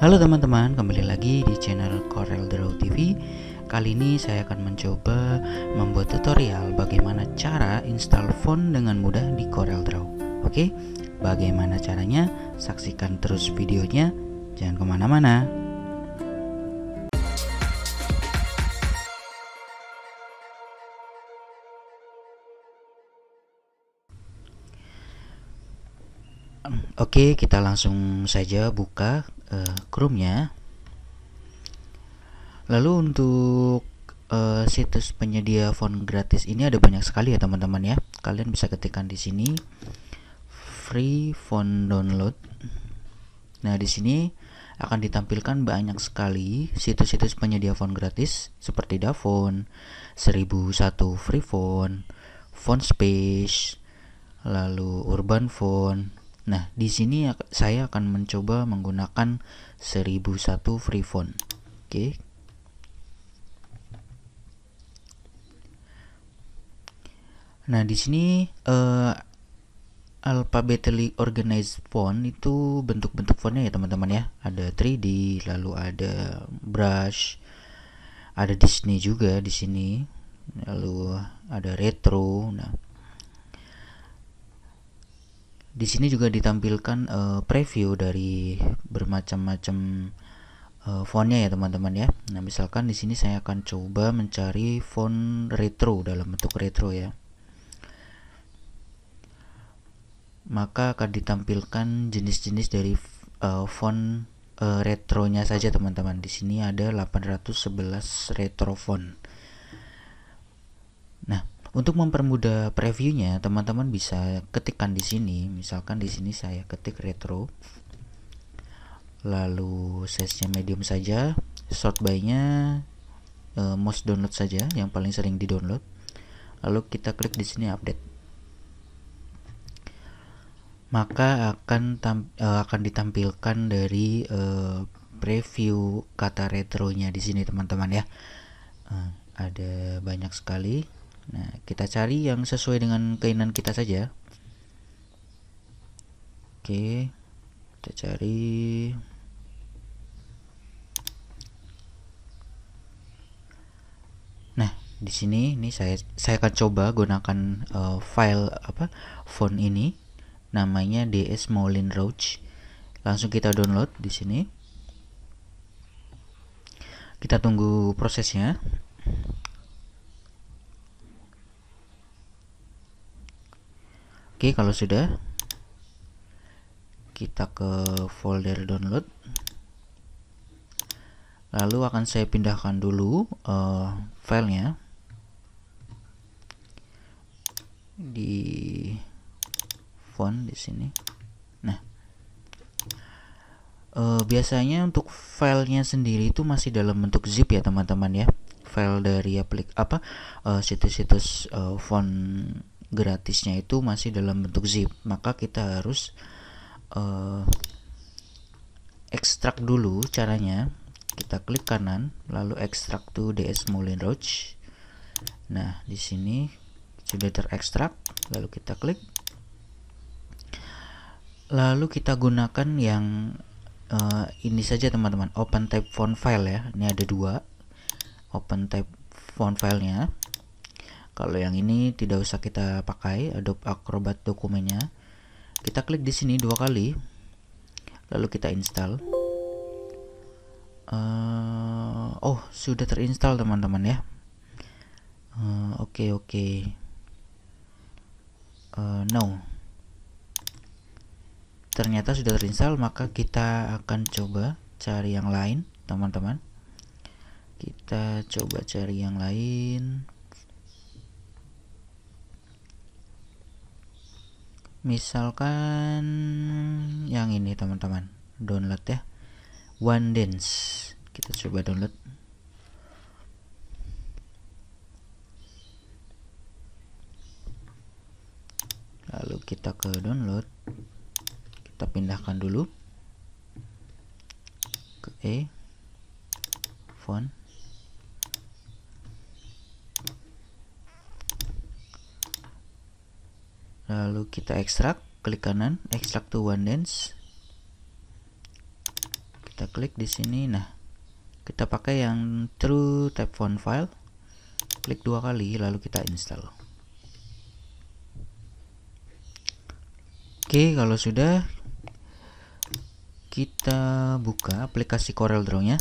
Halo teman-teman, kembali lagi di channel Corel Draw TV. Kali ini saya akan mencoba membuat tutorial bagaimana cara install font dengan mudah di Corel Draw. Oke, bagaimana caranya? Saksikan terus videonya, jangan kemana-mana. Oke, kita langsung saja buka uh, Chrome-nya. Lalu untuk uh, situs penyedia font gratis ini ada banyak sekali ya teman-teman ya. Kalian bisa ketikkan di sini free font download. Nah, di sini akan ditampilkan banyak sekali situs-situs penyedia font gratis seperti Davon, 1001 Free Font, Font Space, lalu Urban Font, Nah, di sini ya, saya akan mencoba menggunakan 1001 free font. Oke. Okay. Nah, di sini uh, alphabetically organized font itu bentuk-bentuk fontnya ya, teman-teman ya. Ada 3D, lalu ada brush, ada Disney juga di sini. Lalu ada retro. Nah, di sini juga ditampilkan uh, preview dari bermacam-macam uh, fontnya ya teman-teman ya. Nah misalkan di sini saya akan coba mencari font retro dalam bentuk retro ya. Maka akan ditampilkan jenis-jenis dari uh, font uh, retronya saja teman-teman. Di sini ada 811 retro font. Untuk mempermudah previewnya, teman-teman bisa ketikkan di sini. Misalkan di sini saya ketik retro. Lalu size-nya medium saja, sort by-nya eh, most download saja yang paling sering di-download. Lalu kita klik di sini update. Maka akan tam, eh, akan ditampilkan dari eh, preview kata retronya di sini teman-teman ya. ada banyak sekali Nah, kita cari yang sesuai dengan keinginan kita saja. Oke, kita cari Nah, di sini ini saya saya akan coba gunakan uh, file apa font ini namanya DS Moulin roach Langsung kita download di sini. Kita tunggu prosesnya. Oke, kalau sudah kita ke folder download. Lalu akan saya pindahkan dulu uh, filenya di font di sini. Nah, uh, biasanya untuk filenya sendiri itu masih dalam bentuk zip ya teman-teman ya. File dari aplik apa eh, situs-situs uh, uh, font gratisnya itu masih dalam bentuk zip maka kita harus uh, ekstrak dulu caranya kita klik kanan lalu ekstrak to ds Moulin Rouge nah di sini sudah terekstrak lalu kita klik lalu kita gunakan yang uh, ini saja teman-teman open type font file ya ini ada dua open type font filenya kalau yang ini tidak usah kita pakai Adobe Acrobat dokumennya. Kita klik di sini dua kali, lalu kita install. Uh, oh sudah terinstall teman-teman ya. Eh, oke uh, oke. Okay, okay. uh, eh, no. Ternyata sudah terinstall maka kita akan coba cari yang lain teman-teman. Kita coba cari yang lain. misalkan yang ini teman-teman download ya one dance kita coba download lalu kita ke download kita pindahkan dulu ke e font lalu kita ekstrak klik kanan ekstrak to one dance, kita klik di sini nah kita pakai yang true Type font file klik dua kali lalu kita install oke kalau sudah kita buka aplikasi Corel Draw nya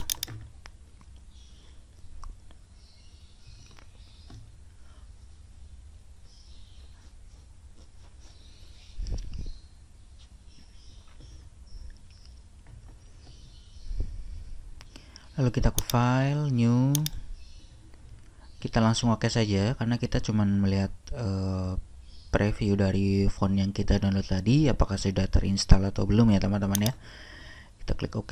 lalu kita ke file new kita langsung oke saja karena kita cuma melihat uh, preview dari font yang kita download tadi apakah sudah terinstall atau belum ya teman-teman ya kita klik ok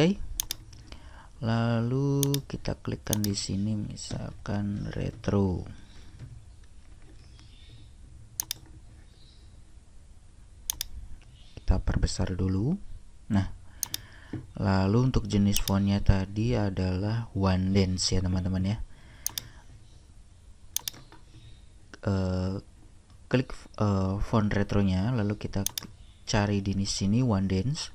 lalu kita klikkan di sini misalkan retro kita perbesar dulu nah lalu untuk jenis fontnya tadi adalah one dance ya teman-teman ya e, klik e, font retronya lalu kita cari di sini one dance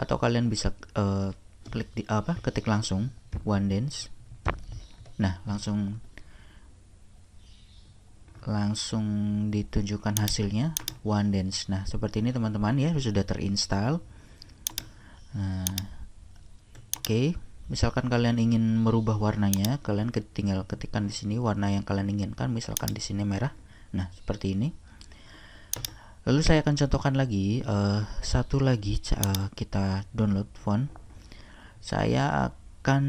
atau kalian bisa e, klik di apa ketik langsung one dance nah langsung langsung ditunjukkan hasilnya one dance nah seperti ini teman-teman ya sudah terinstall Nah, oke misalkan kalian ingin merubah warnanya kalian tinggal ketikkan di sini warna yang kalian inginkan misalkan di sini merah nah seperti ini lalu saya akan contohkan lagi uh, satu lagi uh, kita download font saya akan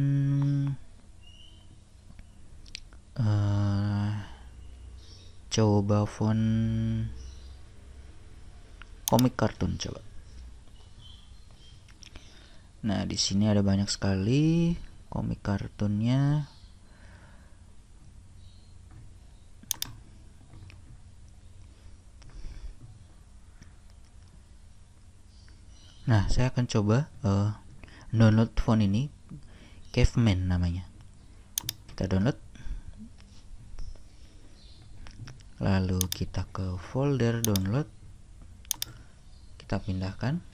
uh, coba font komik kartun coba Nah, di sini ada banyak sekali komik kartunnya. Nah, saya akan coba uh, download font ini, Caveman namanya. Kita download. Lalu kita ke folder download. Kita pindahkan.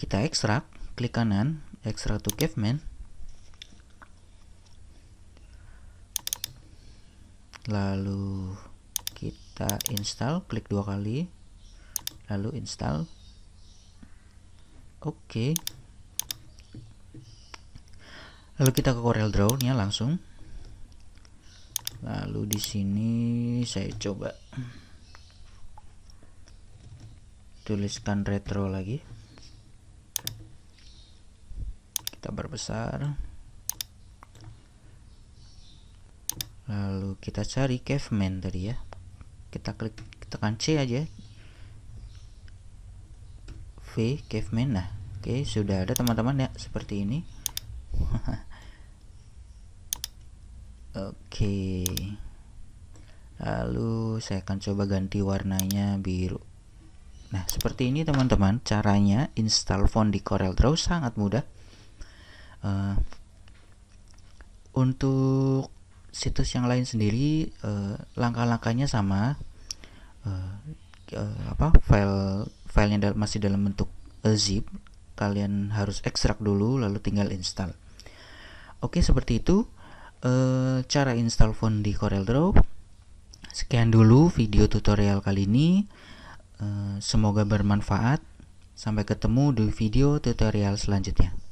kita ekstrak klik kanan ekstrak to caveman lalu kita install klik dua kali lalu install oke okay. lalu kita ke Corel Draw nya langsung lalu di sini saya coba tuliskan retro lagi kita berbesar lalu kita cari caveman tadi ya kita klik tekan C aja V caveman nah oke okay, sudah ada teman-teman ya seperti ini oke okay. lalu saya akan coba ganti warnanya biru nah seperti ini teman-teman caranya install font di Corel Draw sangat mudah uh, untuk situs yang lain sendiri uh, langkah-langkahnya sama uh, uh, apa file filenya dal- masih dalam bentuk zip kalian harus ekstrak dulu lalu tinggal install oke seperti itu uh, cara install font di CorelDRAW sekian dulu video tutorial kali ini uh, semoga bermanfaat sampai ketemu di video tutorial selanjutnya